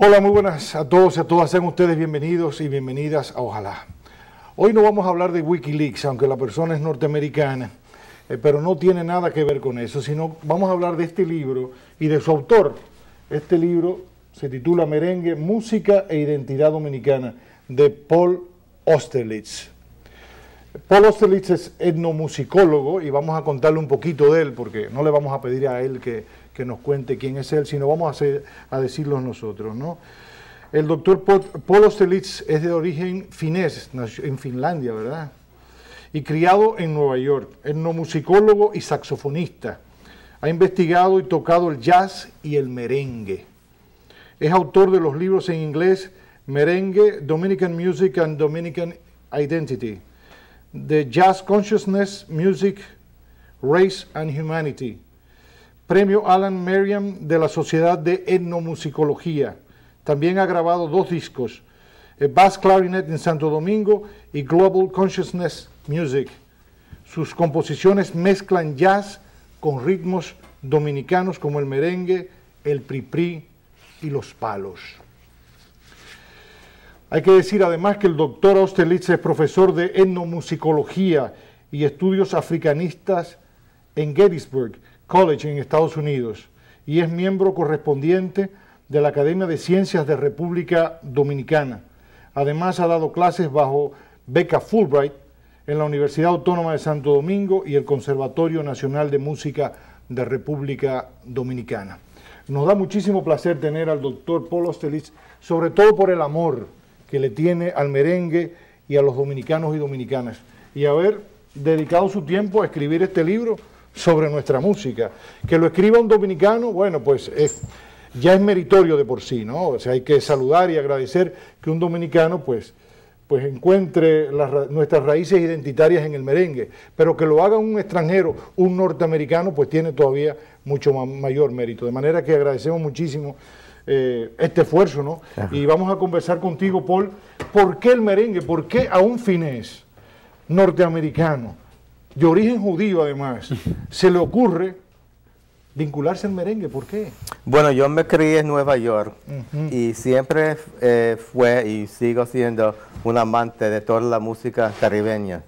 Hola, muy buenas a todos y a todas. Sean ustedes bienvenidos y bienvenidas a Ojalá. Hoy no vamos a hablar de Wikileaks, aunque la persona es norteamericana, eh, pero no tiene nada que ver con eso, sino vamos a hablar de este libro y de su autor. Este libro se titula Merengue, Música e Identidad Dominicana, de Paul Austerlitz. Paul Austerlitz es etnomusicólogo y vamos a contarle un poquito de él, porque no le vamos a pedir a él que que nos cuente quién es él, sino vamos a, hacer, decirlos nosotros. ¿no? El doctor Paul Ostelitz es de origen finés, en Finlandia, ¿verdad? Y criado en Nueva York, musicólogo y saxofonista. Ha investigado y tocado el jazz y el merengue. Es autor de los libros en inglés Merengue, Dominican Music and Dominican Identity, The Jazz Consciousness, Music, Race and Humanity, Premio Alan Merriam de la Sociedad de Etnomusicología. También ha grabado dos discos, eh, Bass Clarinet en Santo Domingo y Global Consciousness Music. Sus composiciones mezclan jazz con ritmos dominicanos como el merengue, el pripri y los palos. Hay que decir además que el doctor Austerlitz es profesor de etnomusicología y estudios africanistas en Gettysburg, College en Estados Unidos y es miembro correspondiente de la Academia de Ciencias de República Dominicana. Además ha dado clases bajo beca Fulbright en la Universidad Autónoma de Santo Domingo y el Conservatorio Nacional de Música de República Dominicana. Nos da muchísimo placer tener al doctor Polo Ostelitz, sobre todo por el amor que le tiene al merengue y a los dominicanos y dominicanas. Y haber dedicado su tiempo a escribir este libro sobre nuestra música. Que lo escriba un dominicano, bueno, pues es, ya es meritorio de por sí, ¿no? O sea, hay que saludar y agradecer que un dominicano, pues, pues encuentre nuestras raíces identitarias en el merengue, pero que lo haga un extranjero, un norteamericano, pues tiene todavía mucho mayor mérito. De manera que agradecemos muchísimo eh, este esfuerzo, ¿no? Y vamos a conversar contigo, Paul, ¿por qué el merengue? ¿Por qué a un finés norteamericano? de origen judío además, se le ocurre vincularse al merengue? ¿Por qué? Bueno, yo me crié en Nueva York y siempre eh, fue y sigo siendo un amante de toda la música caribeña.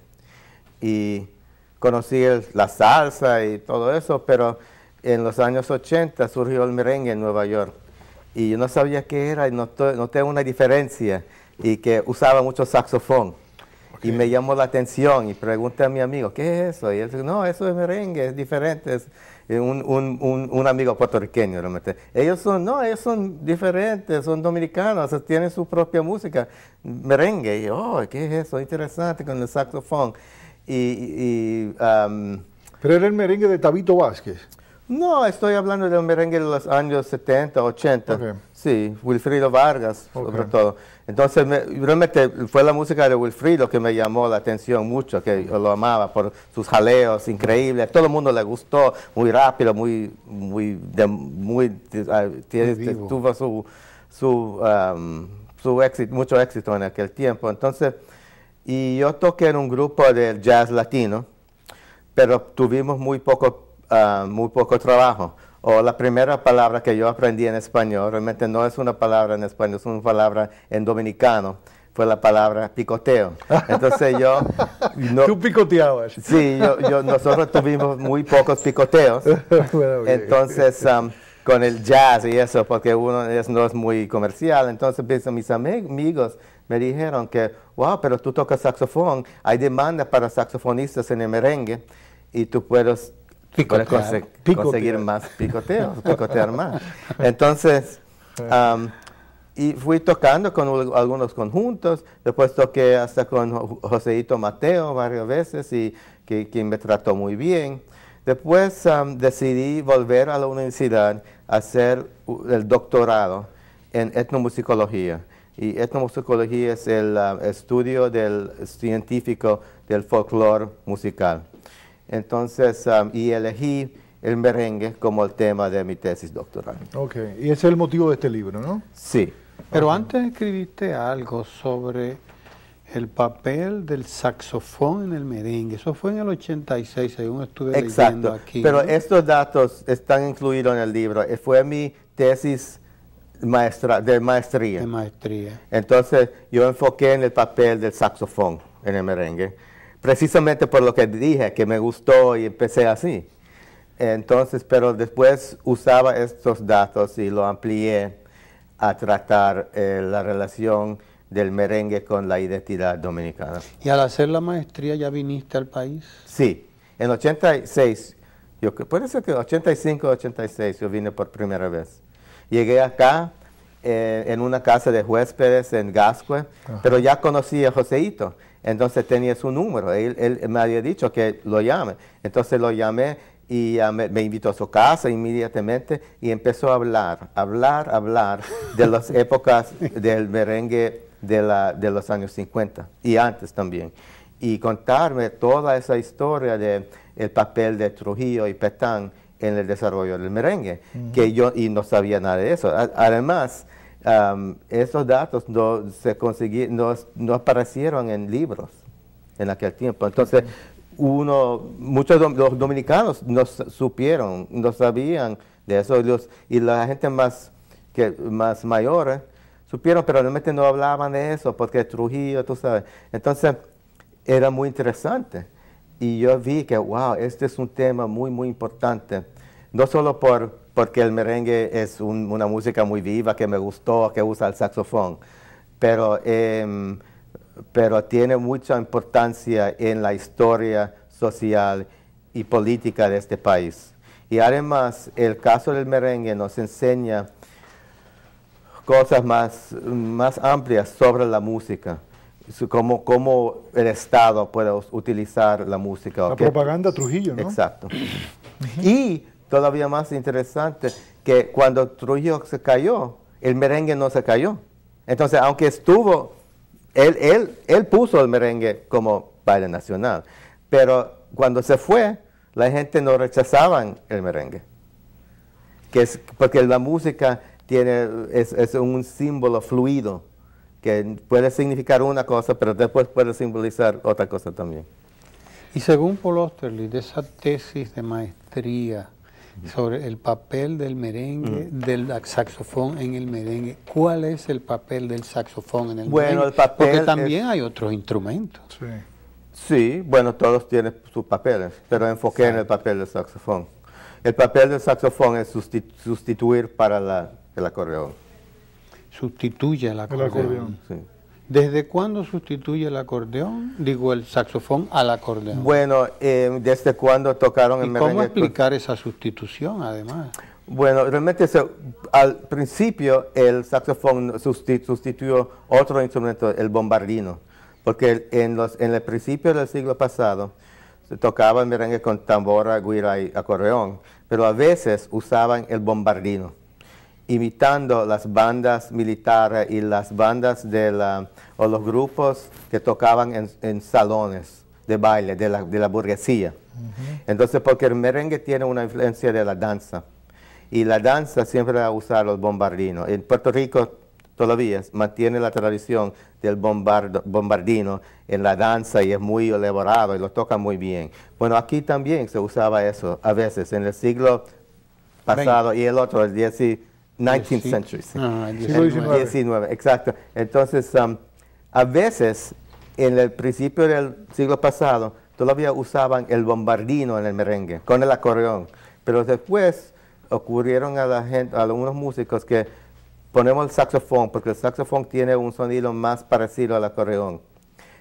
Y conocí la salsa y todo eso, pero en los años 80 surgió el merengue en Nueva York. Y yo no sabía qué era y no noté una diferencia y que usaba mucho saxofón. Y me llamó la atención y pregunté a mi amigo, ¿qué es eso? Y él dice, no, eso es merengue, es diferente. Es eh, un, amigo puertorriqueño, realmente. Ellos son, no, ellos son diferentes, son dominicanos, tienen su propia música, merengue. Y yo, oh, ¿qué es eso? Interesante, con el saxofón. Y, um, ¿Pero era el merengue de Tabito Vázquez? No, estoy hablando del merengue de los años 70, 80. Sí, Wilfrido Vargas, sobre todo. Entonces, me, realmente fue la música de lo que me llamó la atención mucho, que yo lo amaba por sus jaleos increíbles. Todo el mundo le gustó, muy rápido, muy, ah, este, tuvo su, um, mucho éxito en aquel tiempo. Entonces, y yo toqué en un grupo de jazz latino, pero tuvimos muy poco, ah, muy poco trabajo o la primera palabra que yo aprendí en español, realmente no es una palabra en español, es una palabra en dominicano, fue la palabra picoteo. Entonces yo... No, Tú picoteabas. Sí, yo, nosotros tuvimos muy pocos picoteos. entonces... Um, con el jazz y eso, porque uno es, no es muy comercial. Entonces pues, mis amigos me dijeron que, wow, pero tú tocas saxofón, hay demanda para saxofonistas en el merengue y tú puedes picotear, conseguir más picoteos, picotear más. Entonces, y fui tocando con algunos conjuntos, después toqué hasta con Joseito Mateo varias veces y que, me trató muy bien. Después decidí volver a la universidad a hacer el doctorado en etnomusicología. Y etnomusicología es el estudio del científico del folclore musical. Entonces, um, y elegí el merengue como el tema de mi tesis doctoral. Ok, y ese es el motivo de este libro, ¿no? Sí. Pero antes escribiste algo sobre el papel del saxofón en el merengue. Eso fue en el 86, según estuve Exacto. leyendo aquí. Pero estos datos están incluidos en el libro. Eh, fue mi tesis maestra, de maestría. De maestría. Entonces, yo enfoqué en el papel del saxofón en el merengue precisamente por lo que dije, que me gustó y empecé así. Entonces, pero después usaba estos datos y lo amplié a tratar eh, la relación del merengue con la identidad dominicana. ¿Y al hacer la maestría ya viniste al país? Sí, en 86, yo, puede ser que 85 86 yo vine por primera vez. Llegué acá eh, en una casa de huéspedes en Gascue, pero ya conocí a Joseito entonces tenía su número, él, me había dicho que lo llame. Entonces lo llamé y me, invitó a su casa inmediatamente y empezó a hablar, hablar, hablar de las épocas del merengue de, la, de los años 50 y antes también. Y contarme toda esa historia del el papel de Trujillo y Petán en el desarrollo del merengue, que yo y no sabía nada de eso. además, esos datos no, se no, no, aparecieron en libros en aquel tiempo. Entonces, uno, muchos los dominicanos no supieron, no sabían de eso. y la gente más, que, más mayor eh, supieron, pero realmente no hablaban de eso porque Trujillo, tú sabes. Entonces, era muy interesante. Y yo vi que, wow, este es un tema muy, muy importante. No solo por porque el merengue es una música muy viva que me gustó, que usa el saxofón, pero, em, pero tiene mucha importancia en la historia social y política de este país. Y además, el caso del merengue nos enseña cosas más, más amplias sobre la música, cómo, el Estado puede utilizar la música. La propaganda Trujillo, ¿no? Exacto. y todavía más interesante, que cuando Trujillo se cayó, el merengue no se cayó. Entonces, aunque estuvo, él, él, él puso el merengue como baile nacional, pero cuando se fue, la gente no rechazaban el merengue. Que es porque la música tiene, es, un símbolo fluido que puede significar una cosa, pero después puede simbolizar otra cosa también. Y según Paul de esa tesis de maestría sobre el papel del merengue, mm. del saxofón en el merengue. ¿Cuál es el papel del saxofón en el bueno, merengue? El papel Porque también hay otros instrumentos. Sí. bueno, todos tienen sus papeles, pero enfoqué en el papel del saxofón. El papel del saxofón es sustituir para la, el acordeón. Sustituye el acordeón. ¿Desde cuándo sustituye el acordeón, digo el saxofón al acordeón? Bueno, em, desde cuándo tocaron el merengue. ¿Cómo explicar esa sustitución además? Bueno, realmente al principio el saxofón sustituyó otro instrumento, el bombardino, porque en, los, en el principio del siglo pasado se tocaba el merengue con tambora, guira y acordeón, pero a veces usaban el bombardino imitando las bandas militares y las bandas de la, o los grupos que tocaban en, salones de baile de la, burguesía. Entonces, porque el merengue tiene una influencia de la danza. Y la danza siempre la usan los bombardinos. En Puerto Rico todavía mantiene la tradición del bombardino en la danza y es muy elaborado y lo toca muy bien. Bueno, aquí también se usaba eso a veces en el siglo pasado y el otro, el 19 19th century. Ah, exacto. Entonces, um, a veces, en el principio del siglo pasado, todavía usaban el bombardino en el merengue, con el acordeón. Pero después ocurrieron a, la gente, a algunos músicos que ponemos el saxofón, porque el saxofón tiene un sonido más parecido al acordeón.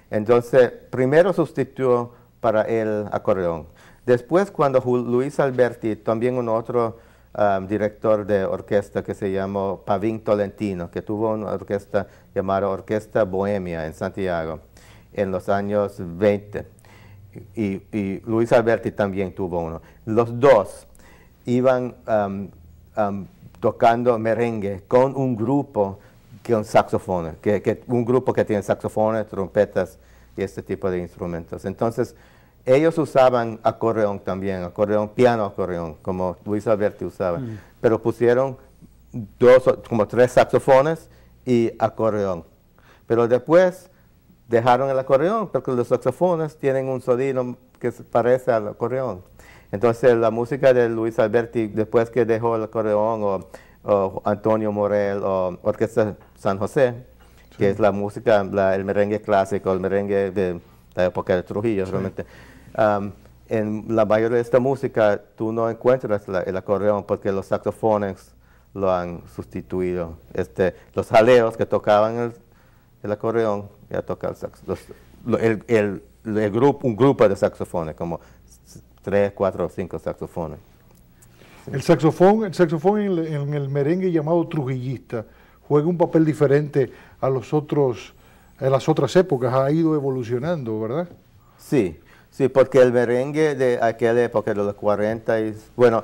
Entonces, primero sustituyó para el acordeón. Después, cuando Luis Alberti, también un otro Um, director de orquesta que se llamó Pavín Tolentino, que tuvo una orquesta llamada Orquesta Bohemia en Santiago en los años 20. Y, Luis Alberti también tuvo uno. Los dos iban um, um, tocando merengue con un grupo que saxofones, que, que, un grupo que tiene saxofones, trompetas y este tipo de instrumentos. Entonces, ellos usaban acordeón también, acordeón, piano acordeón, como Luis Alberti usaba, mm. pero pusieron dos, como tres saxofones y acordeón. Pero después dejaron el acordeón, porque los saxofones tienen un sonido que se parece al acordeón. Entonces la música de Luis Alberti, después que dejó el acordeón, o, Antonio Morel, o Orquesta San José, que es la música, el merengue clásico, el merengue de la época de Trujillo realmente. en la mayoría de esta música tú no encuentras el acordeón porque los saxofones lo han sustituido. Este, los jaleos que tocaban el, el acordeón ya toca el el, el, grupo, un grupo de saxofones, como tres, cuatro o cinco saxofones. El saxofón, el saxofón en el merengue llamado trujillista juega un papel diferente a los otros en las otras épocas, ha ido evolucionando, ¿verdad? Sí, sí, porque el merengue de aquella época, de los 40, y, bueno,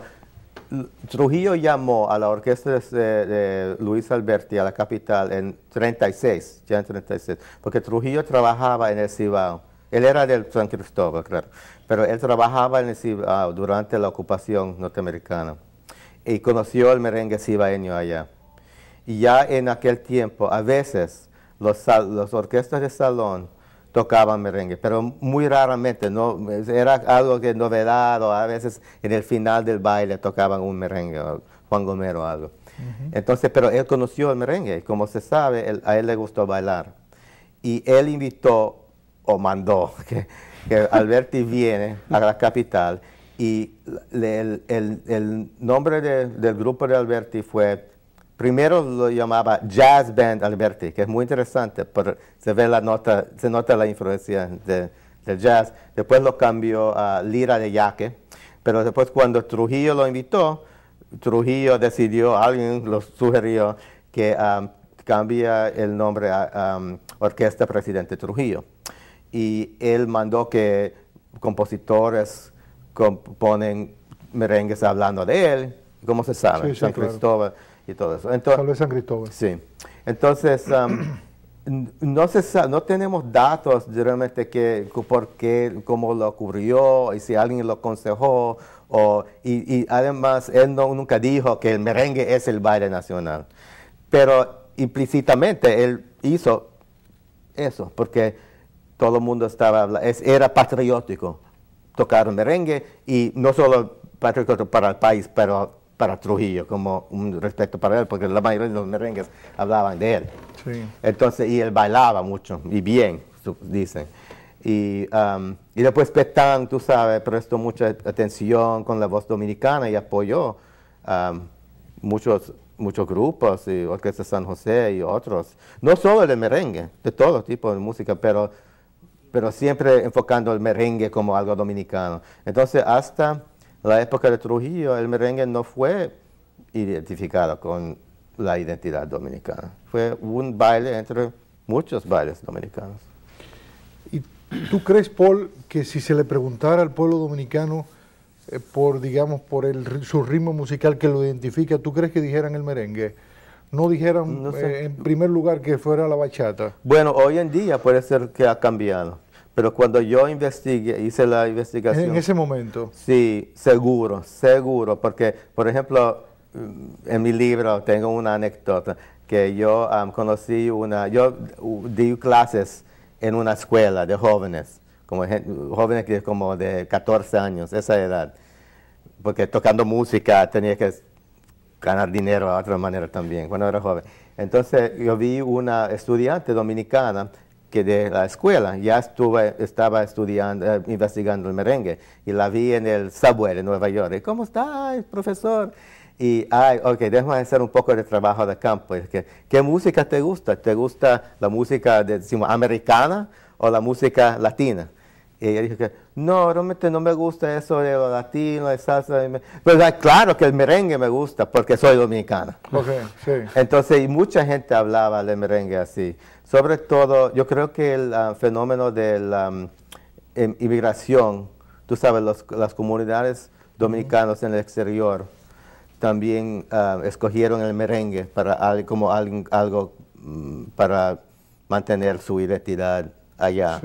Trujillo llamó a la orquesta de, de, Luis Alberti a la capital en 36, ya en 36, porque Trujillo trabajaba en el Cibao. Él era del San Cristóbal, claro, pero él trabajaba en el Cibao durante la ocupación norteamericana y conoció el merengue cibaeño allá. Y ya en aquel tiempo, a veces, los, orquestas de salón tocaban merengue, pero muy raramente, no, era algo que novedad o a veces en el final del baile tocaban un merengue, Juan Gomero o algo. Entonces, pero él conoció el merengue, como se sabe, a él le gustó bailar. Y él invitó o mandó que, Alberti viene a la capital y el, el, el, nombre del grupo de Alberti fue Primero lo llamaba Jazz Band Alberti, que es muy interesante, pero se ve la nota, se nota la influencia del jazz. Después lo cambió a Lira de Yaque, pero después cuando Trujillo lo invitó, Trujillo decidió, alguien lo sugirió, que um, cambia el nombre a um, Orquesta Presidente Trujillo. Y él mandó que compositores componen merengues hablando de él, Cómo se sabe, Cristóbal y todo eso. Entonces, San Cristóbal. Sí. Entonces, um, no, no tenemos datos realmente que, por qué, cómo lo ocurrió y si alguien lo aconsejó. O, y, además, él nunca dijo que el merengue es el baile nacional. Pero implícitamente él hizo eso, porque todo el mundo estaba, era patriótico tocar merengue y no solo patriótico para el país, pero para Trujillo, como un respeto para él, porque la mayoría de los merengues hablaban de él. Entonces, y él bailaba mucho, y bien, dicen. Y, um, y después Petán, tú sabes, prestó mucha atención con la voz dominicana y apoyó um, muchos, muchos grupos, y Orquesta San José y otros. No solo de merengue, de todo tipo de música, pero, pero siempre enfocando el merengue como algo dominicano. Entonces, hasta la época de Trujillo, el merengue no fue identificado con la identidad dominicana. Fue un baile entre muchos bailes dominicanos. ¿Y tú crees, Paul, que si se le preguntara al pueblo dominicano eh, por, digamos, por el, su ritmo musical que lo identifica, ¿tú crees que dijeran el merengue? No dijeran, eh, en primer lugar, que fuera la bachata. Bueno, hoy en día puede ser que ha cambiado pero cuando yo investigué, hice la investigación. En ese momento. Sí, seguro, seguro, porque, por ejemplo, mm, en mi libro tengo una anécdota que yo conocí una, yo di clases en una escuela de jóvenes, como jóvenes que como de 14 años, esa edad, porque tocando música tenía que ganar dinero de otra manera también, cuando era joven. Entonces yo vi una estudiante dominicana que de la escuela. Ya estuve, estaba estudiando, eh, investigando el merengue y la vi en el subway de Nueva York. ¿Cómo está, profesor? Y, ay, ok, déjame hacer un poco de trabajo de campo. ¿Qué música te gusta? ¿Te gusta la música, de, decimos, americana o la música latina? Y ella dijo que no, realmente no me gusta eso de lo latino, de salsa. Pero pues, ah, claro que el merengue me gusta porque soy dominicana. Entonces, y mucha gente hablaba del merengue así. Sobre todo, yo creo que el ah, fenómeno de la mm, em, inmigración, tú sabes, las comunidades dominicanas en el exterior también ah, escogieron el merengue para, como algo mm, para mantener su identidad allá.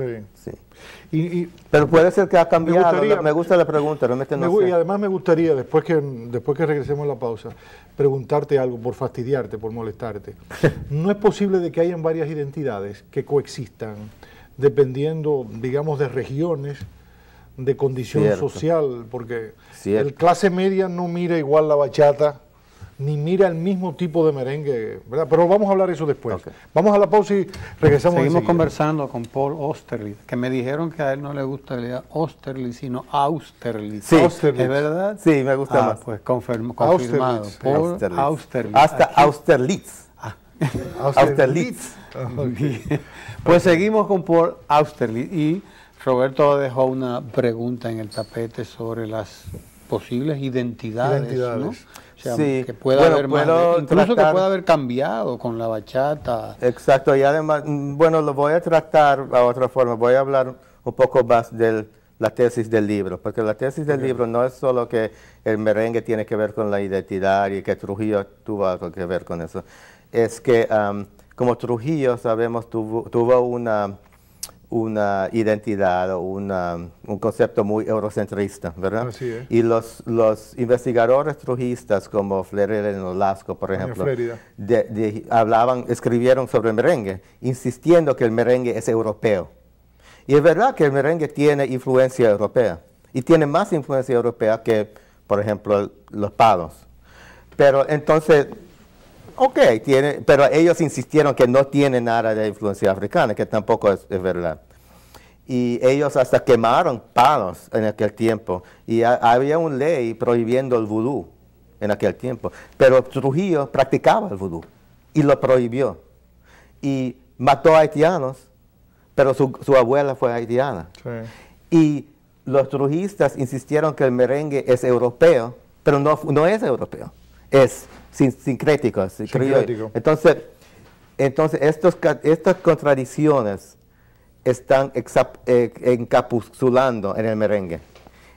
Pero puede ser que ha cambiado. Me, gusta la pregunta, no Y además me gustaría, después que, después que regresemos a la pausa, preguntarte algo por fastidiarte, por molestarte. ¿No es posible de que hayan varias identidades que coexistan dependiendo, digamos, de regiones, de condición social? Porque el clase media no mira igual la bachata ni mira el mismo tipo de merengue, ¿verdad? Pero vamos a hablar eso después. Vamos a la pausa y regresamos. Seguimos conversando con Paul Austerlitz... que me dijeron que a él no le gusta el Austerlitz... sino Austerlitz. Sí, verdad? Sí, me gusta ah, más. Pues confirmado. Austerlitz. Austerlitz. Hasta ah. Austerlitz. Austerlitz. Pues seguimos con Paul Austerlitz y Roberto dejó una pregunta en el tapete sobre las posibles identidades, identidades sí. que pueda haber incluso que pueda haber cambiado con la bachata. Exacto, y además, mm, bueno, lo voy a tratar a otra forma, voy a hablar un poco más de la tesis del libro, porque la tesis del libro no es solo que el merengue tiene que ver con la identidad y que Trujillo tuvo algo que ver con eso, es que como Trujillo sabemos tuvo una una identidad o un concepto muy eurocentrista, ¿verdad? Así Y los, los investigadores trujistas como Flerel en Olasco, por ejemplo, hablaban, escribieron sobre el merengue, insistiendo que el merengue es europeo. Y es verdad que el merengue tiene influencia europea, y tiene más influencia europea que, por ejemplo, los palos. Pero entonces, Ok, tiene, pero ellos insistieron que no tiene nada de influencia africana, que tampoco es, verdad. Y ellos hasta quemaron palos en aquel tiempo. Y había una ley prohibiendo el vudú en aquel tiempo. Pero Trujillo practicaba el vudú y lo prohibió. Y mató a haitianos, pero su, abuela fue haitiana. Y los trujistas insistieron que el merengue es europeo, pero no, no es europeo. Es sin, críticos. Entonces, entonces estas contradicciones están eh, encapsulando en el merengue.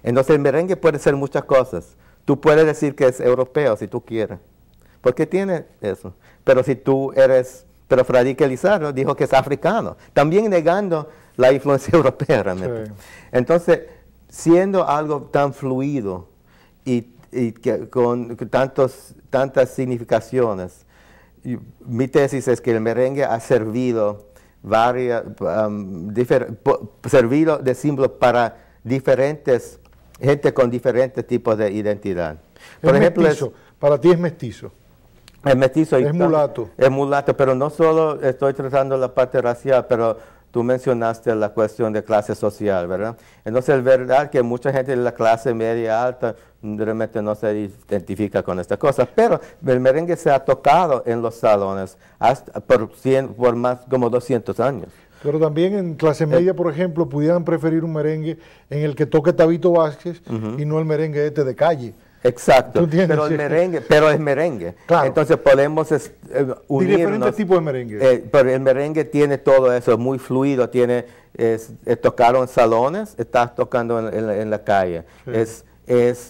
Entonces el merengue puede ser muchas cosas. Tú puedes decir que es europeo si tú quieres, porque tiene eso. Pero si tú eres, pero Fradique Lizardo dijo que es africano, también negando la influencia europea realmente. Entonces, siendo algo tan fluido y y que, con tantos, tantas significaciones. Y mi tesis es que el merengue ha servido, varias, um, servido de símbolo para diferentes, gente con diferentes tipos de identidad. Por ejemplo, mestizo. para ti es mestizo. Es mestizo. Es mulato. Es mulato, pero no solo estoy tratando la parte racial, pero tú mencionaste la cuestión de clase social, ¿verdad? Entonces es verdad que mucha gente de la clase media alta realmente no se identifica con estas cosas, pero el merengue se ha tocado en los salones hasta por, por más como 200 años. Pero también en clase eh, media, por ejemplo, pudieran preferir un merengue en el que toque Tabito Vázquez y no el merengue este de calle. Exacto, pero el merengue, pero es merengue. Entonces podemos eh, unirnos. diferentes tipos de merengue. Eh, pero el merengue tiene todo eso, es muy fluido, tiene, es, tocaron salones, estás tocando en, la calle. Es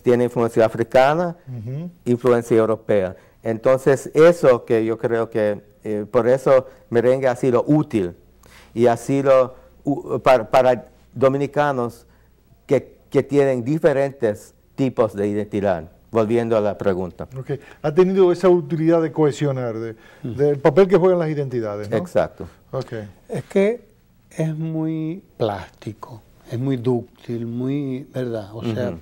tiene influencia africana, influencia europea. Entonces, eso que yo creo que, eh, por eso merengue ha sido útil y ha sido para, dominicanos que, tienen diferentes tipos de identidad. Volviendo a la pregunta. Ha tenido esa utilidad de cohesionar, de, mm. del papel que juegan las identidades. Exacto. Es que es muy plástico, es muy dúctil, muy, ¿verdad? O sea,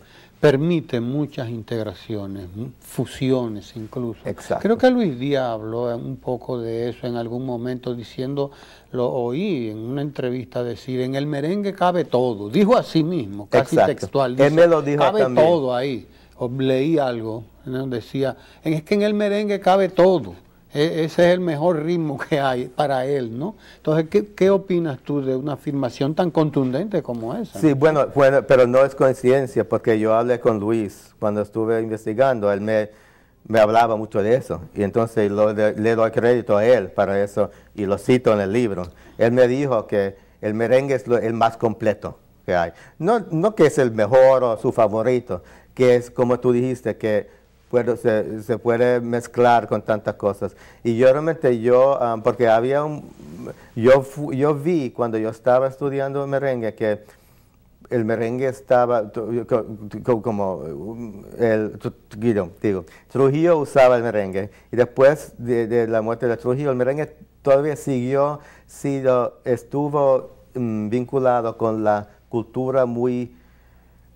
permite muchas integraciones, fusiones incluso. Creo que Luis Díaz habló un poco de eso en algún momento diciendo, lo oí en una entrevista decir, en el merengue cabe todo, dijo a sí mismo, casi textual, dice, me lo dijo cabe todo ahí, o leí algo, donde decía, es que en el merengue cabe todo. E, ese es el mejor ritmo que hay para él, ¿no? Entonces, ¿qué, opinas tú de una afirmación tan contundente como esa? Sí, bueno, pero no es coincidencia, porque yo hablé con Luis cuando estuve investigando, él me, me hablaba mucho de eso, y entonces le, doy crédito a él para eso, y lo cito en el libro. Él me dijo que el merengue es el más completo que hay. No, no que es el mejor o su favorito, que es como tú dijiste, que se, puede mezclar con tantas cosas. Y yo realmente, yo, ah, porque había un, yo, yo vi cuando yo estaba estudiando merengue que el merengue estaba como um, el digo, Trujillo usaba el merengue y después de, la muerte de Trujillo el merengue todavía siguió sido, estuvo mm, vinculado con la cultura muy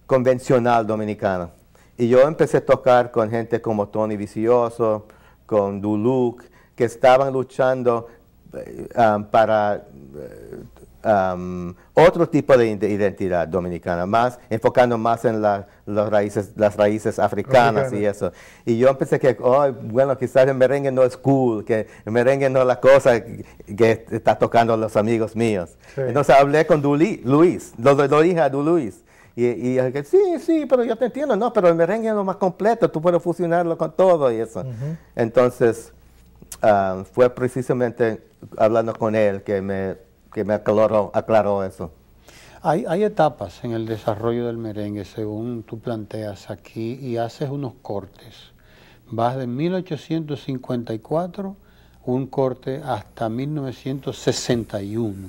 convencional dominicana y yo empecé a tocar con gente como Tony Vicioso, con Duluc, que estaban luchando eh, para eh, otro tipo de identidad dominicana, más enfocando más en las raíces africanas y eso. Y yo empecé que, oh, bueno, quizás el merengue no es cool, que el merengue no es la cosa que está tocando los amigos míos. Entonces hablé con Duli, Luis, lo, lo dije a Luis y, y que sí, sí, pero yo te entiendo, no, pero el merengue es lo más completo, tú puedes fusionarlo con todo y eso. Entonces, ah, fue precisamente hablando con él que me, me aclaró, aclaró eso. Hay, hay, etapas en el desarrollo del merengue, según tú planteas aquí, y haces unos cortes. Vas de 1854, un corte hasta 1961.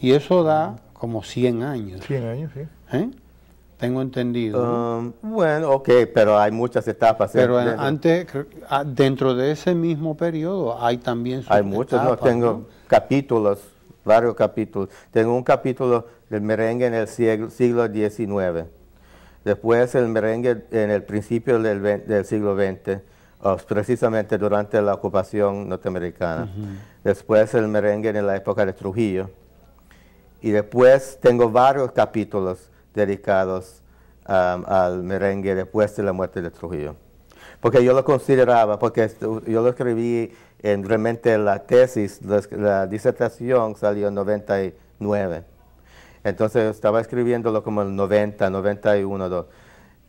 Y eso da como 100 años. 100 años, sí. ¿Eh? Tengo entendido. Um, bueno, ok, pero hay muchas etapas. Pero eh, antes, ah, dentro de ese mismo periodo, hay también Hay muchos, no, tengo capítulos, varios capítulos. Tengo un capítulo del merengue en el siglo, siglo XIX. Después el merengue en el principio del, del siglo XX, precisamente durante la ocupación norteamericana. Después el merengue en la época de Trujillo. Y después tengo varios capítulos dedicados um, al merengue después de la muerte de Trujillo. Porque yo lo consideraba, porque yo lo escribí en realmente la tesis, la, disertación salió en 99. Entonces estaba escribiéndolo como en 90, 91. 2.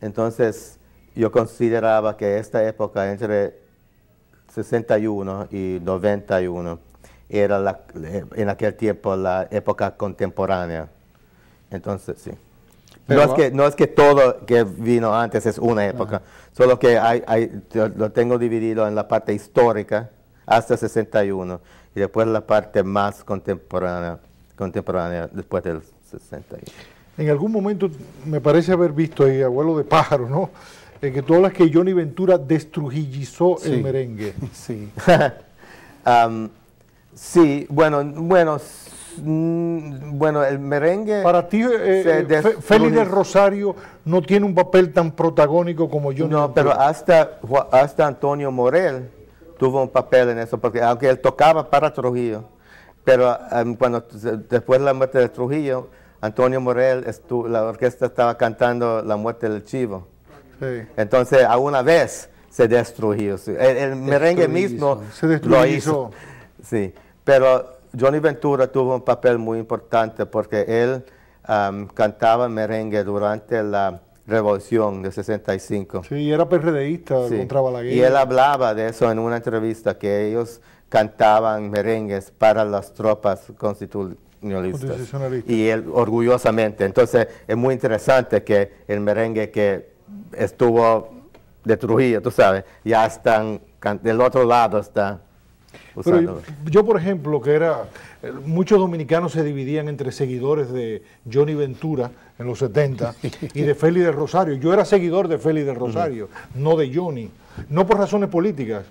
Entonces yo consideraba que esta época entre 61 y 91 era la, en aquel tiempo la época contemporánea. Entonces, sí no, es que, no es que todo que vino antes es una época, solo que lo tengo dividido en la parte histórica hasta 61 y después la parte más contemporánea, contemporánea después del 61. En algún momento me parece haber visto ahí, abuelo de pájaro, ¿no? En que todas las que Johnny Ventura destrujillizó el merengue. Sí. Um, sí, bueno, bueno, sí Mm, bueno, el merengue. Para ti, eh, eh, Félix Rosario no tiene un papel tan protagónico como yo. No, pero hasta, hasta Antonio Morel tuvo un papel en eso, porque aunque él tocaba para Trujillo, pero em, cuando después de la muerte de Trujillo, Antonio Morel, la orquesta estaba cantando La muerte del chivo. Entonces, a una vez se destruyó. El, merengue mismo se lo hizo. Sí, pero Johnny Ventura tuvo un papel muy importante porque él um, cantaba merengue durante la revolución de 65. Sí, era PRDista sí. contra Balaguer. Y él hablaba de eso en una entrevista, que ellos cantaban merengues para las tropas constitucionalistas. Y él orgullosamente. Entonces es muy interesante que el merengue que estuvo de Trujillo, tú sabes, ya están, del otro lado está yo, por ejemplo, que era, eh, muchos dominicanos se dividían entre seguidores de Johnny Ventura en los 70 y de Félix del Rosario. Yo era seguidor de Félix del Rosario, no de Johnny, no por razones políticas.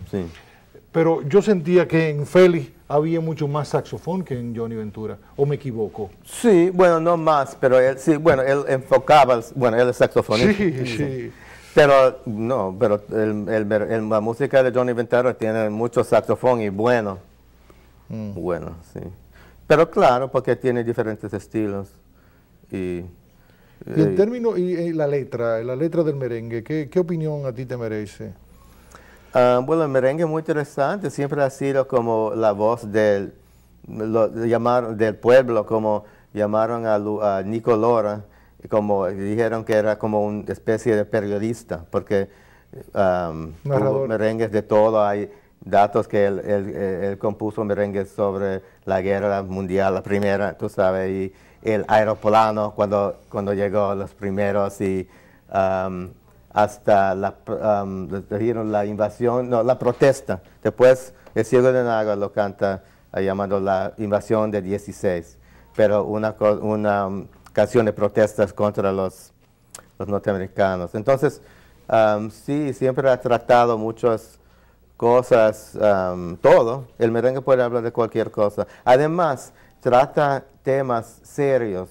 Pero yo sentía que en Félix había mucho más saxofón que en Johnny Ventura, ¿o me equivoco? Sí, bueno, no más, pero él, sí, bueno, él enfocaba, bueno, él es saxofonista. sí. Pero no, pero el, la música de Johnny Ventura tiene mucho saxofón y bueno. Mm. Bueno, sí. Pero claro, porque tiene diferentes estilos. Y, el eh, término, y, la letra, la letra del merengue, ¿qué, opinión a ti te merece? Ah, bueno, el merengue es muy interesante, siempre ha sido como la voz del, del pueblo, como llamaron a, a Nicolora como dijeron que era como una especie de periodista, porque um, merengues de todo, hay datos que él, compuso merengues sobre la guerra mundial, la primera, tú sabes, y el aeroplano cuando, cuando llegó los primeros y um, hasta la, um, la invasión, no, la protesta. Después el ciego de Naga lo canta llamando la invasión de 16, pero una, una canciones de protestas contra los, los norteamericanos. Entonces, sí, siempre ha tratado muchas cosas, todo. El merengue puede hablar de cualquier cosa. Además, trata temas serios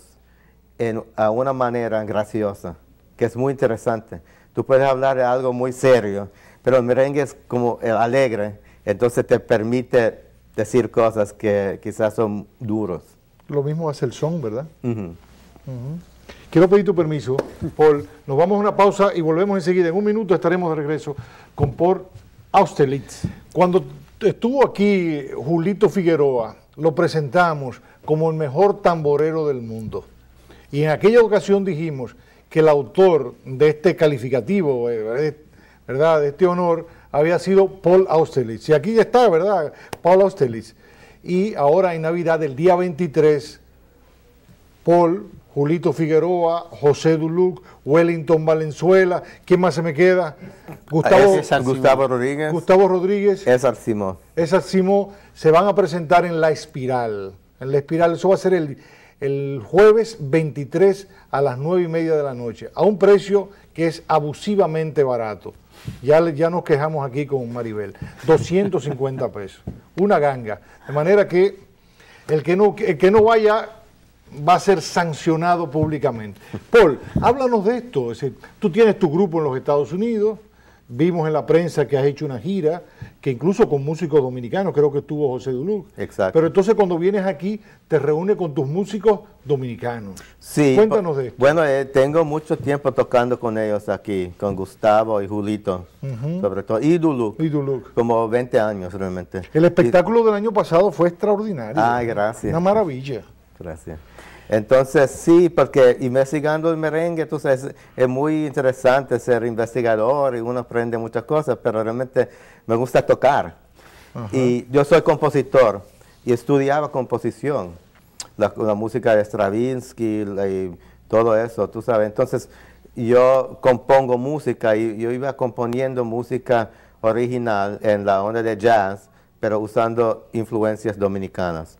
en, a una manera graciosa, que es muy interesante. Tú puedes hablar de algo muy serio, pero el merengue es como el eh, alegre, entonces te permite decir cosas que quizás son duros. Lo mismo hace el son, ¿verdad? Quiero pedir tu permiso, Paul. Nos vamos a una pausa y volvemos enseguida. En un minuto estaremos de regreso con Paul Austerlitz. Cuando estuvo aquí Julito Figueroa, lo presentamos como el mejor tamborero del mundo. Y en aquella ocasión dijimos que el autor de este calificativo, eh, ¿verdad? de este honor, había sido Paul Austerlitz. Y aquí ya está, ¿verdad? Paul Austerlitz. Y ahora en Navidad, el día 23, Paul Julito Figueroa, José Duluc, Wellington Valenzuela, ¿quién más se me queda? Gustavo, Gustavo Rodríguez. Gustavo Rodríguez. Esar Simó. se van a presentar en La Espiral. En La Espiral, eso va a ser el, el jueves 23 a las 9 y media de la noche, a un precio que es abusivamente barato. Ya, ya nos quejamos aquí con Maribel. 250 pesos, una ganga. De manera que el que no, el que no vaya va a ser sancionado públicamente. Paul, háblanos de esto. Es tú tienes tu grupo en los Estados Unidos, vimos en la prensa que has hecho una gira, que incluso con músicos dominicanos, creo que estuvo José Duluc. Exacto. Pero entonces cuando vienes aquí, te reúnes con tus músicos dominicanos. Sí. Cuéntanos de esto. Bueno, eh, tengo mucho tiempo tocando con ellos aquí, con Gustavo y Julito, sobre todo, y Duluc. Y Duluc. Como 20 años realmente. El espectáculo del año pasado fue extraordinario. Ah, gracias. Una maravilla. Gracias. Entonces, sí, porque investigando el merengue, entonces es, muy interesante ser investigador y uno aprende muchas cosas, pero realmente me gusta tocar. Y yo soy compositor y estudiaba composición, la, música de Stravinsky y todo eso, tú sabes. Entonces, yo compongo música y yo iba componiendo música original en la onda de jazz pero usando influencias dominicanas.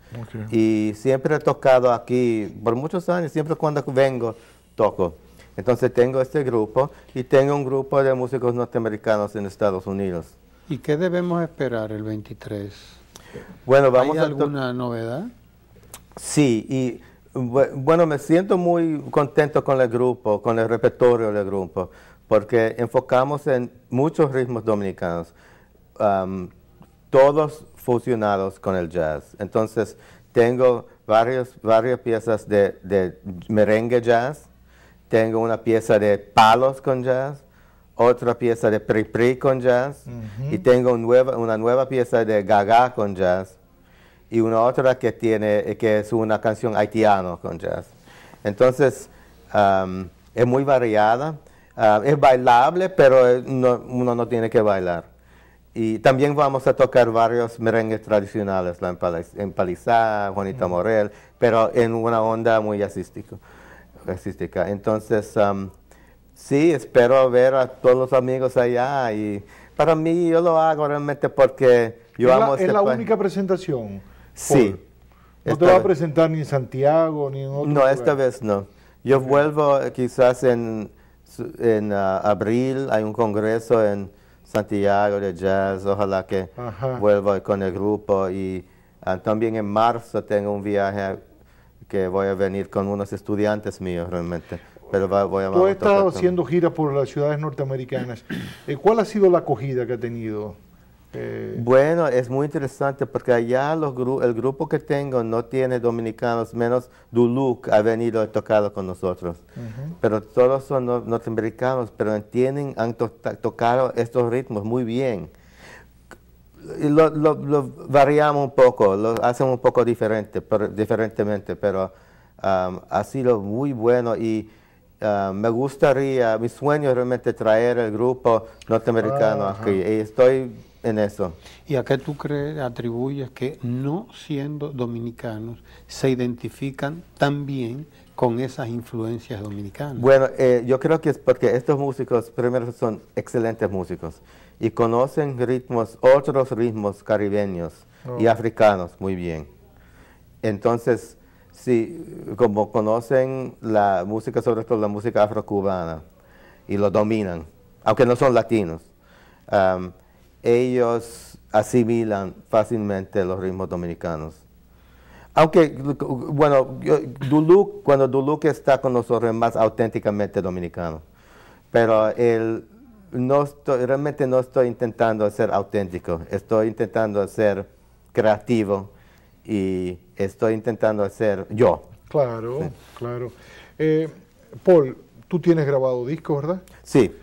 Y siempre he tocado aquí, por muchos años, siempre cuando vengo, toco. Entonces tengo este grupo y tengo un grupo de músicos norteamericanos en Estados Unidos. ¿Y qué debemos esperar el 23? Bueno, vamos ¿Hay a alguna novedad? Sí, y bueno, me siento muy contento con el grupo, con el repertorio del grupo, porque enfocamos en muchos ritmos dominicanos todos fusionados con el jazz. Entonces, tengo varios, varias piezas de, merengue jazz, tengo una pieza de palos con jazz, otra pieza de pri-pri con jazz, y tengo una nueva pieza de gaga con jazz, y una otra que, tiene, que es una canción haitiana con jazz. Entonces, es muy variada, ah, es bailable, pero eh, uno no tiene que bailar. Y también vamos a tocar varios merengues tradicionales, la empalizada, Juanita Morel, pero en una onda muy jazzística. Entonces, um, sí, espero ver a todos los amigos allá. Y para mí, yo lo hago realmente porque yo es amo este la, Es la única presentación. Sí. no te va a presentar ni en Santiago, ni en otro No, esta vez no. Yo vuelvo eh, quizás en, en ah, abril, hay un congreso en Santiago de Jazz, ojalá que vuelva con el grupo. Y ah, también en marzo tengo un viaje que voy a venir con unos estudiantes míos realmente. Pero voy a Tú estado haciendo giras por las ciudades norteamericanas. Eh, ¿Cuál ha sido la acogida que ha tenido? Eh, bueno, es muy interesante porque allá los el grupo que tengo no tiene dominicanos, menos Duluc ha venido a tocar con nosotros. Pero todos son norteamericanos, pero tienen, han tocado estos ritmos muy bien. Y lo, variamos un poco, lo hacemos un poco diferente, pero, diferentemente, pero um, ha sido muy bueno y uh, me gustaría, mi sueño es realmente traer el grupo norteamericano aquí. Ah, estoy en eso. ¿Y a qué tú crees, atribuyes que no siendo dominicanos se identifican también con esas influencias dominicanas? Bueno, eh, yo creo que es porque estos músicos, primero, son excelentes músicos y conocen ritmos, otros ritmos caribeños y oh. africanos muy bien. Entonces, si como conocen la música, sobre todo la música afrocubana, y lo dominan, aunque no son latinos ellos asimilan fácilmente los ritmos dominicanos. Aunque, bueno, Duluc, cuando Duluc está con nosotros es más auténticamente dominicano, pero él, no realmente no estoy intentando ser auténtico, estoy intentando ser creativo y estoy intentando ser yo. Claro, claro. Eh, Paul, tú tienes grabado discos, ¿verdad? Sí.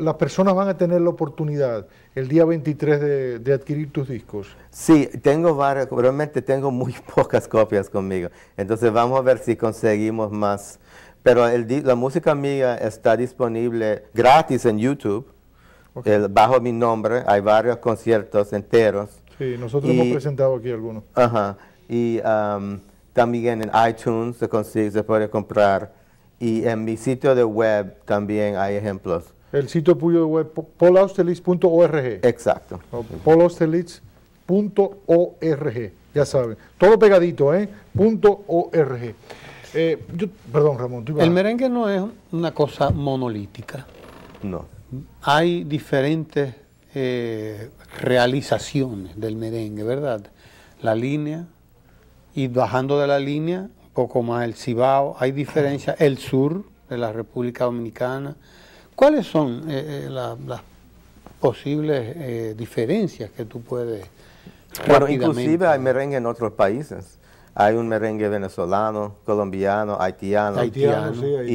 las personas van a tener la oportunidad el día 23 de, adquirir tus discos. Sí, tengo varios, realmente tengo muy pocas copias conmigo. Entonces vamos a ver si conseguimos más. Pero la música mía está disponible gratis en YouTube, bajo mi nombre. Hay varios conciertos enteros. Sí, nosotros hemos presentado aquí algunos. Ajá. Y también en iTunes se, consigue, se puede comprar. Y en mi sitio de web también hay ejemplos. El sitio de web, polaustelitz.org. Exacto. Polaustelitz.org, Ya saben. Todo pegadito, ¿eh? .org. Eh, perdón, Ramón. el merengue no es una cosa monolítica. No. Hay diferentes eh, realizaciones del merengue, ¿verdad? La línea y bajando de la línea, un poco más el Cibao. Hay diferencias. El sur de la República Dominicana ¿Cuáles son eh, eh, las posibles eh, diferencias que tú puedes Bueno, inclusive hay merengue en otros países. Hay un merengue venezolano, colombiano, haitiano. Haitiano, Sí, haitiano.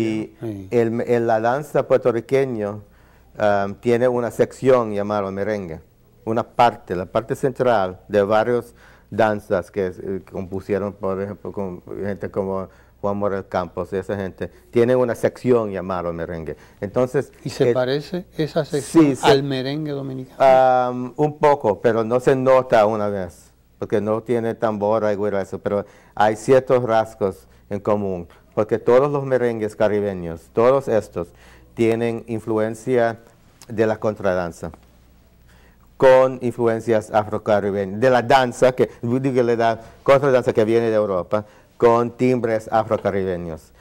Y El, la danza puertorriqueña um, tiene una sección llamada merengue. Una parte, la parte central de varias danzas que, compusieron, por ejemplo, con gente como Juan Morel Campos, esa gente, tiene una sección llamada merengue. Entonces, ¿Y se eh, parece esa sección al merengue dominicano? un poco, pero no se nota una vez, porque no tiene tambor, y eso, pero hay ciertos rasgos en común, porque todos los merengues caribeños, todos estos, tienen influencia de la contradanza con influencias afrocaribeñas, de la danza, que, que le da, contradanza que viene de Europa, con timbres afrocaribeños.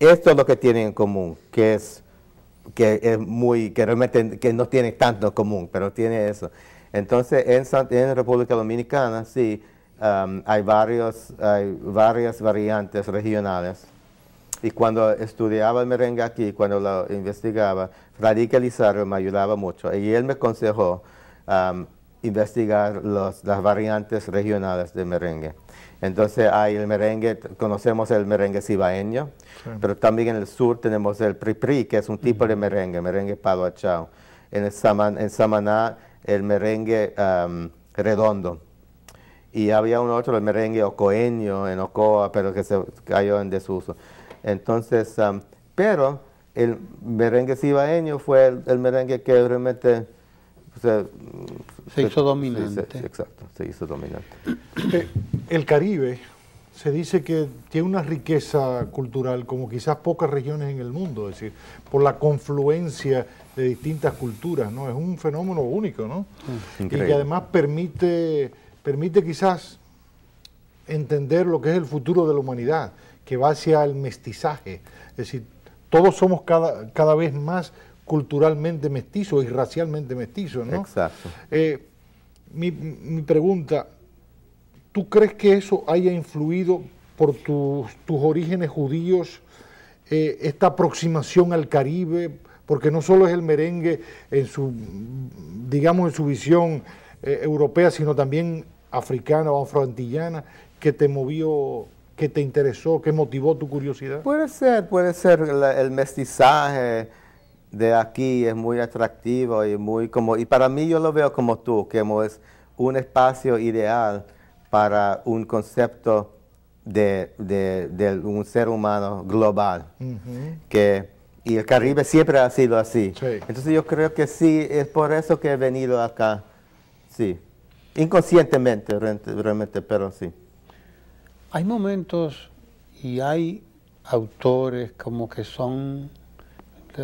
Esto es lo que tienen en común, que es, que es muy, que realmente que no tiene tanto en común, pero tiene eso. Entonces, en, en República Dominicana, sí, um, hay, varios, hay varias variantes regionales. Y cuando estudiaba el merengue aquí, cuando lo investigaba, Radica me ayudaba mucho. Y él me aconsejó um, investigar las variantes regionales de merengue. Entonces hay el merengue, conocemos el merengue cibaeño, pero también en el sur tenemos el pripri, que es un tipo de merengue, merengue paloachao, En, en Samaná, el merengue redondo. Y había un otro, el merengue ocoeño, en Ocoa, pero que se cayó en desuso. Entonces, pero el merengue cibaeño fue el, el merengue que realmente sea, se, hizo dominante. exacto, se hizo dominante. Eh, el Caribe se dice que tiene una riqueza cultural como quizás pocas regiones en el mundo, es decir, por la confluencia de distintas culturas, ¿no? Es un fenómeno único, ¿no? Mm. Y que además permite, permite quizás entender lo que es el futuro de la humanidad, que va hacia el mestizaje, es decir, todos somos cada, cada vez más culturalmente mestizo y racialmente mestizo, ¿no? Exacto. Eh, mi, pregunta, ¿tú crees que eso haya influido por tus, orígenes judíos, eh, esta aproximación al Caribe? Porque no solo es el merengue en su, digamos, en su visión eh, europea, sino también africana o afroantillana, que te movió que te interesó, que motivó tu curiosidad? Puede ser, puede ser el mestizaje, de aquí es muy atractivo y muy como, y para mí yo lo veo como tú, que es un espacio ideal para un concepto de, un ser humano global. que, y el Caribe siempre ha sido así. Entonces yo creo que sí, es por eso que he venido acá. Sí, inconscientemente realmente, pero sí. Hay momentos y hay autores como que son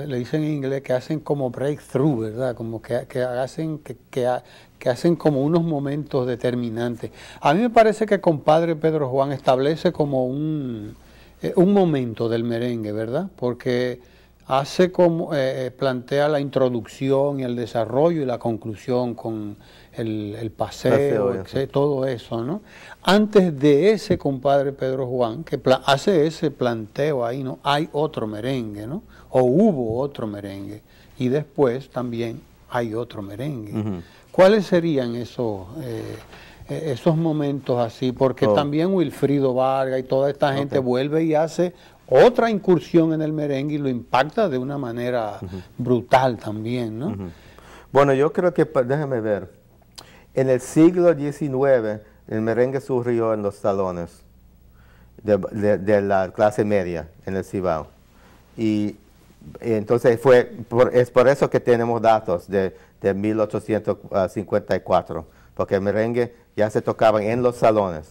le dicen en inglés que hacen como breakthrough, ¿verdad? Como que, hacen, que, que, hacen como unos momentos determinantes. A mí me parece que compadre Pedro Juan establece como eh, un, momento del merengue, ¿verdad? Porque hace como, eh, eh, plantea la introducción y el desarrollo y la conclusión con el, paseo, todo eso, ¿no? Antes de ese compadre Pedro Juan, que hace ese planteo ahí, ¿no? Hay otro merengue, ¿no? O hubo otro merengue. Y después también hay otro merengue. ¿Cuáles serían esos, eh, e, esos momentos así? Porque oh. también Wilfrido Vargas y toda esta gente vuelve y hace otra incursión en el merengue y lo impacta de una manera brutal también, ¿no? Bueno, yo creo que, déjame ver, en el siglo XIX, el merengue surgió en los salones de, la clase media en el Cibao. Y entonces fue es por eso que tenemos datos de, 1854, porque el merengue ya se tocaba en los salones.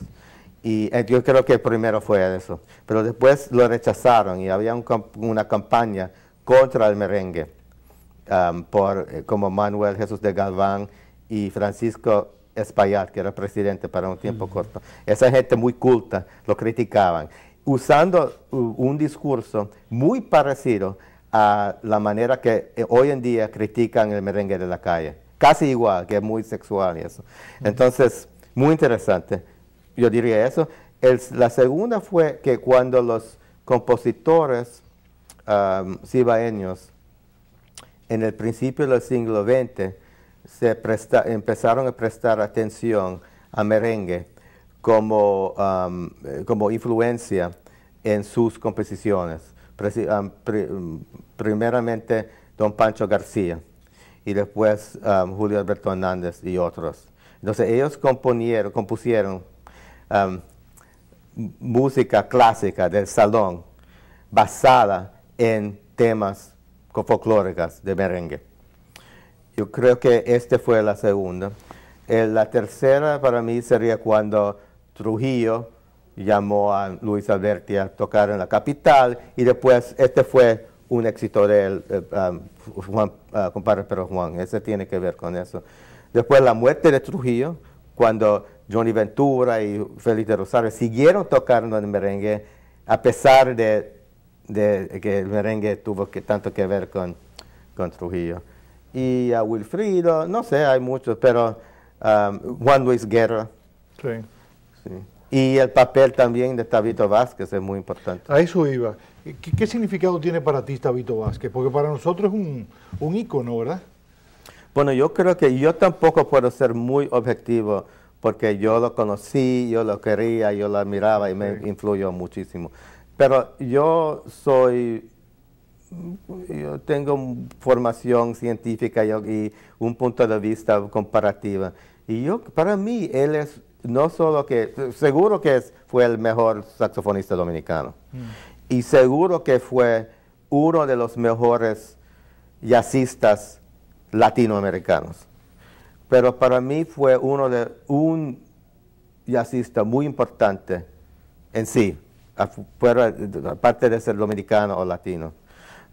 Y eh, yo creo que primero fue eso, pero después lo rechazaron y había una campaña contra el merengue um, por, eh, como Manuel Jesús de Galván y Francisco Espaillat, que era presidente para un tiempo corto. Esa gente muy culta lo criticaban, usando un discurso muy parecido a la manera que eh, hoy en día critican el merengue de la calle. Casi igual, que es muy sexual y eso. Entonces, muy interesante. Yo diría eso. la segunda fue que cuando los compositores um, cibaeños en el principio del siglo XX se empezaron a prestar atención a merengue como, um, eh, como influencia en sus composiciones. Um, um, primeramente Don Pancho García y después Julio Alberto Hernández y otros. Entonces ellos componieron, compusieron música clásica del salón basada en temas folclóricos de merengue. Yo creo que este fue la segunda. Eh, la tercera para mí sería cuando Trujillo llamó a Luis Alberti a tocar en la capital y después este fue un éxito de eh, um, Juan, ah, compadre pero Juan, ese tiene que ver con eso. Después la muerte de Trujillo, cuando Johnny Ventura y Félix de Rosario siguieron tocando el merengue a pesar de, que el merengue tuvo tanto que ver con Trujillo y a Wilfrido, no sé, hay muchos, pero um, Juan Luis Guerra. Sí. Y el papel también de Tabito Vázquez es muy importante. A eso iba. ¿Qué, significado tiene para ti Tabito Vázquez? Porque para nosotros es un, un ícono, ¿verdad? Bueno, yo creo que yo tampoco puedo ser muy objetivo porque yo lo conocí, yo lo quería, yo lo admiraba y me influyó muchísimo. Pero yo soy yo tengo formación científica y un punto de vista comparativo. Y yo, para mí, él es no solo que, seguro que fue el mejor saxofonista dominicano. Mm. Y seguro que fue uno de los mejores jazzistas latinoamericanos. Pero para mí fue uno de un jazzista muy importante en sí, aparte de ser dominicano o latino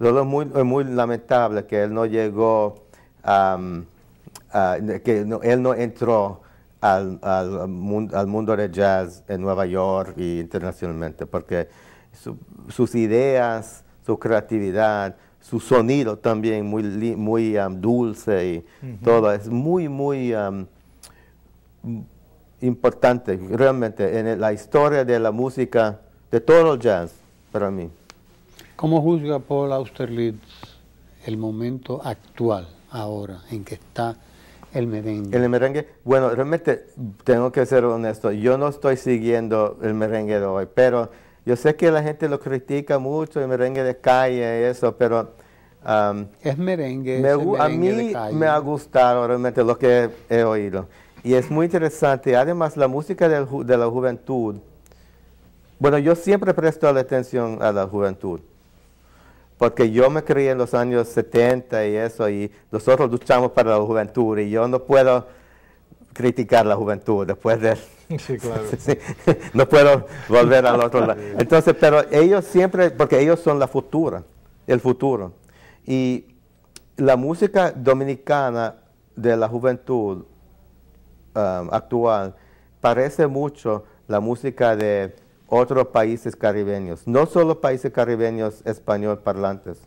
es muy, eh, muy lamentable que él no llegó, que él no entró al, al, mundo, al, jazz en Nueva York y internacionalmente, porque sus ideas, su creatividad, su sonido también muy, muy dulce y todo, es muy, muy... importante realmente en la historia de la música, de todo el jazz para mí. ¿Cómo juzga Paul Austerlitz el momento actual, ahora, en que está el merengue? El merengue, bueno, realmente tengo que ser honesto, yo no estoy siguiendo el merengue de hoy, pero yo sé que la gente lo critica mucho, el merengue de calle y eso, pero... es merengue, es merengue a mí me ha gustado realmente lo que he, oído. Y es muy interesante. Además, la música de, de la juventud. Bueno, yo siempre presto la atención a la juventud porque yo me crié en los años 70 y eso, y nosotros luchamos para la juventud, y yo no puedo criticar la juventud después de... Sí, claro. no puedo volver al otro lado. Entonces, pero ellos siempre, porque ellos son la futura, el futuro. Y la música dominicana de la juventud um, actual parece mucho la música de otros países caribeños, no solo países caribeños español parlantes,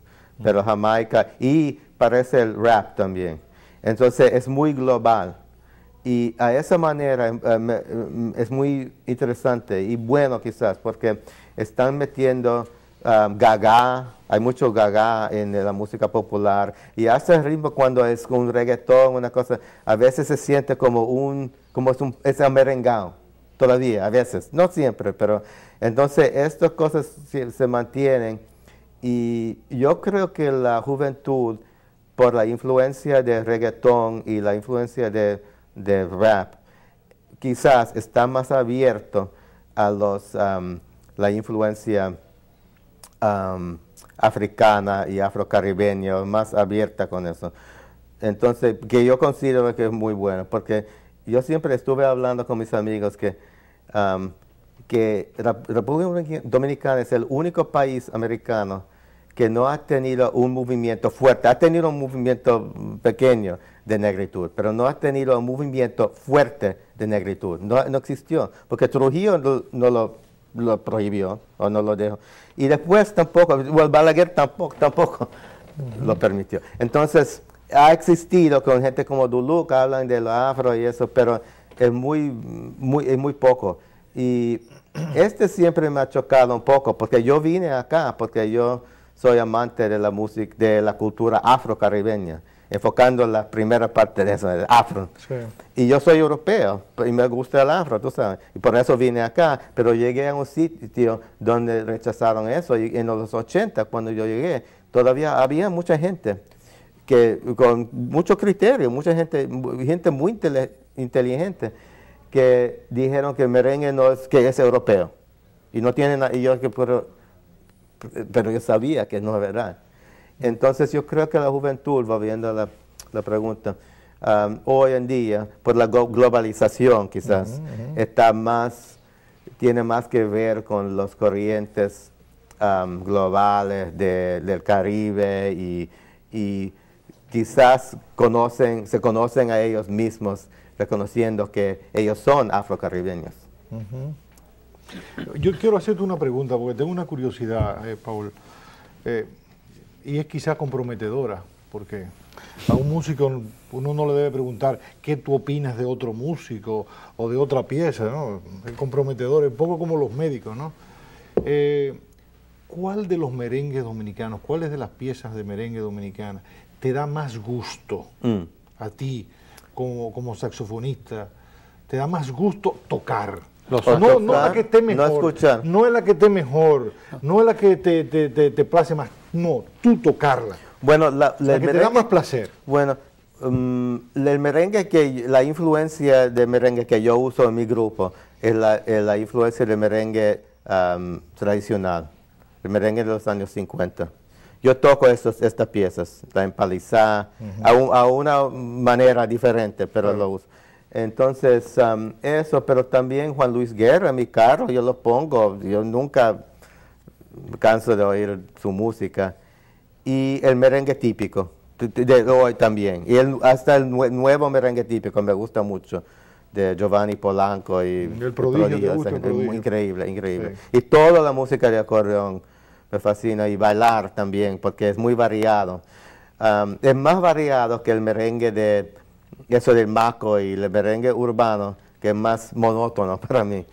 pero mm. Jamaica y parece el rap también. Entonces es muy global y a esa manera em, em, em, es muy interesante y bueno quizás porque están metiendo um, gaga, hay mucho gaga en eh, la música popular y hace ritmo cuando es un reggaetón, una cosa, a veces se siente como un, como es un, es un merengao todavía, a veces, no siempre, pero entonces estas cosas se, mantienen y yo creo que la juventud, por la influencia de reggaetón y la influencia de, rap, quizás está más abierto a los, la influencia africana y afrocaribeña, más abierta con eso. Entonces, que yo considero que es muy bueno, porque yo siempre estuve hablando con mis amigos que, que República Dominicana es el único país americano que no ha tenido un movimiento fuerte, ha tenido un movimiento pequeño de negritud, pero no ha tenido un movimiento fuerte de negritud, no, existió, porque Trujillo no, lo, prohibió o no lo dejó, y después tampoco, el Balaguer tampoco, tampoco lo permitió. Entonces, ha existido con gente como Duluc, hablan de lo afro y eso, pero es muy, muy, es muy poco. Y este siempre me ha chocado un poco, porque yo vine acá, porque yo soy amante de la música, de la cultura afro caribeña, enfocando la primera parte de eso, el afro. Y yo soy europeo y me gusta el afro, tú sabes, y por eso vine acá, pero llegué a un sitio donde rechazaron eso, y en los 80, cuando yo llegué, todavía había mucha gente que con muchos criterios, mucha gente, gente muy inteligente, que dijeron que merengue no es, que es europeo. Y no tienen, y que, pero, yo sabía que no es verdad. Entonces yo creo que la juventud, va viendo la, pregunta, hoy en día, por la globalización quizás, está más, tiene más que ver con los corrientes globales del Caribe y quizás conocen, se conocen a ellos mismos reconociendo que ellos son afrocaribeños. Yo quiero hacerte una pregunta, porque tengo una curiosidad, eh, Paul, eh, y es quizás comprometedora, porque a un músico uno no le debe preguntar qué tú opinas de otro músico o de otra pieza, ¿no? Es comprometedor, es un poco como los médicos, ¿no? Eh, ¿Cuál de los merengues dominicanos, cuáles de las piezas de merengue dominicana te da más gusto mm. a ti como, saxofonista? ¿Te da más gusto tocar? no, la que esté mejor, no, es la que esté mejor, no es la que te, place más, no, tú tocarla. Bueno, la, que te da más placer. Bueno, el mm, merengue que, la influencia de merengue que yo uso en mi grupo es la, influencia del merengue tradicional, el merengue de los años 50 yo toco estos, estas piezas, la empalizada, a, una manera diferente, pero lo uso. Entonces, um, eso, pero también Juan Luis Guerra, mi carro, yo lo pongo, yo nunca canso de oír su música. Y el merengue típico, de hoy también. Y hasta el nuevo merengue típico me gusta mucho, de Giovanni Polanco y el prodigio, gusta, Increíble, increíble. Y toda la música de acordeón me fascina, y bailar también, porque es muy variado. es más variado que el merengue de, eso del maco y el merengue urbano, que es más monótono para mí.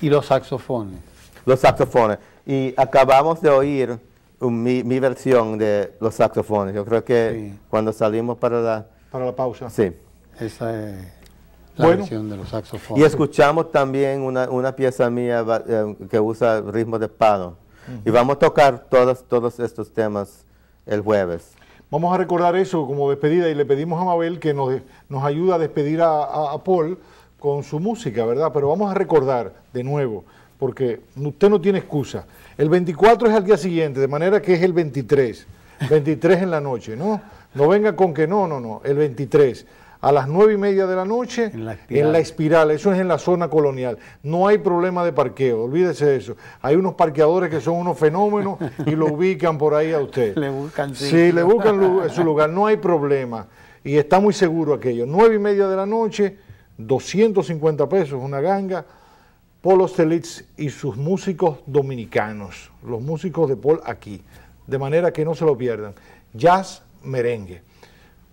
¿Y los saxofones? Los saxofones. Y acabamos de oír um, mi, versión de los saxofones. Yo creo que cuando salimos para la... Para la pausa. Sí. Esa es la versión de los saxofones. Y escuchamos también una, pieza mía eh, que usa ritmo de pano. Y vamos a tocar todos, todos estos temas el jueves. Vamos a recordar eso como despedida y le pedimos a Mabel que nos, nos ayude a despedir a, Paul con su música, ¿verdad? Pero vamos a recordar de nuevo, porque usted no tiene excusa. El 24 es el día siguiente, de manera que es el 23, 23 en la noche, ¿no? No venga con que no, no, no, el 23 a las nueve y media de la noche en la, espiral. eso es en la zona colonial. No hay problema de parqueo, olvídese de eso. Hay unos parqueadores que son unos fenómenos y lo ubican por ahí a usted. Le buscan sí. sí le buscan su lugar, no hay problema. Y está muy seguro aquello. Nueve y media de la noche, 250 pesos, una ganga. Polos Stelitz y sus músicos dominicanos, los músicos de Paul aquí, de manera que no se lo pierdan. Jazz, merengue.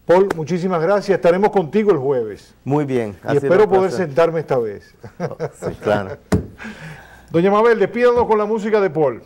Paul, muchísimas gracias. Estaremos contigo el jueves. Muy bien. Y espero poder sentarme esta vez. Oh, sí, claro. Doña Mabel, despídanos con la música de Paul.